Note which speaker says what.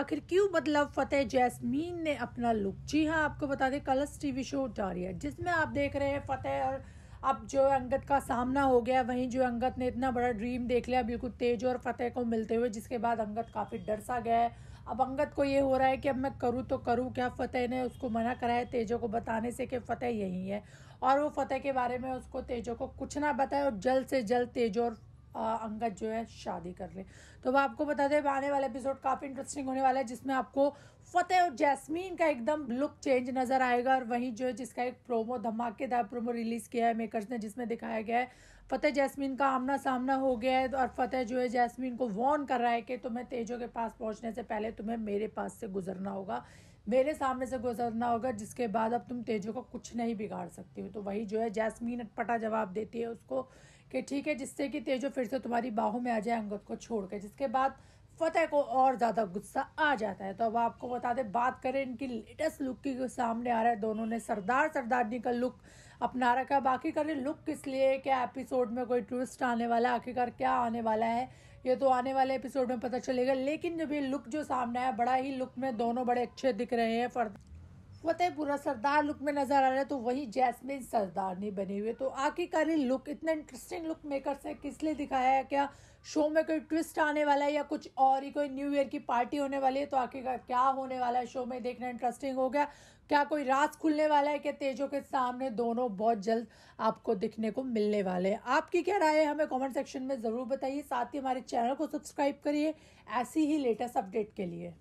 Speaker 1: आखिर क्यों मतलब फतेह जैस्मीन ने अपना लुक जी हाँ आपको बता दें कलर्स टीवी शो है जिसमें आप देख रहे हैं फतेह और अब जो अंगत का सामना हो गया वहीं जो अंगत ने इतना बड़ा ड्रीम देख लिया बिल्कुल तेज और फतेह को मिलते हुए जिसके बाद अंगत काफ़ी डर सा गया है अब अंगत को ये हो रहा है कि अब मैं करूँ तो करूँ क्या फ़तेह ने उसको मना करा है तेजो को बताने से कि फ़तेह यही है और वो फ़तेह के बारे में उसको तेजो को कुछ ना बताए और जल्द से जल्द तेजो और अंगद जो है शादी कर ले तो वह आपको बता दें आने वाला एपिसोड काफ़ी इंटरेस्टिंग होने वाला है जिसमें आपको फतेह और जैस्मीन का एकदम लुक चेंज नज़र आएगा और वहीं जो है जिसका एक प्रोमो धमाकेदार प्रोमो रिलीज़ किया है मेकर्स ने जिसमें दिखाया गया है फतेह जैस्मीन का आमना सामना हो गया है और फतेह जो है जैस्मीन को वॉर्न कर रहा है कि तुम्हें तेजो के पास पहुँचने से पहले तुम्हें मेरे पास से गुजरना होगा मेरे सामने से गुजरना होगा जिसके बाद अब तुम तेजो का कुछ नहीं बिगाड़ सकती हो तो वही जो है जैस्मीन अटपटा जवाब देती है उसको कि ठीक है जिससे कि तेजो फिर से तुम्हारी बाहों में आ जाए अंगद को छोड़ कर जिसके बाद फतेह को और ज़्यादा गुस्सा आ जाता है तो अब आपको बता दें बात करें इनकी लेटेस्ट लुक की सामने आ रहा है दोनों ने सरदार सरदारनी का लुक अपना रखा है बाकी करें लुक किस लिए क्या एपिसोड में कोई ट्विस्ट आने वाला है आखिरकार क्या आने वाला है ये तो आने वाले एपिसोड में पता चलेगा लेकिन जब ये लुक जो सामने आया बड़ा ही लुक में दोनों बड़े अच्छे दिख रहे हैं फर्द पूरा सरदार लुक में नज़र आ रहा है तो वही जैस्मिन सरदारनी बने हुए तो आखिरकार लुक इतना इंटरेस्टिंग लुक मेकर्स से किस लिए दिखाया है क्या शो में कोई ट्विस्ट आने वाला है या कुछ और ही कोई न्यू ईयर की पार्टी होने वाली है तो आखिरकार क्या होने वाला है शो में देखना इंटरेस्टिंग हो गया क्या कोई रास खुलने वाला है क्या तेजो के सामने दोनों बहुत जल्द आपको दिखने को मिलने वाले हैं आपकी क्या राय है हमें कमेंट सेक्शन में ज़रूर बताइए साथ ही हमारे चैनल को सब्सक्राइब करिए ऐसी ही लेटेस्ट अपडेट के लिए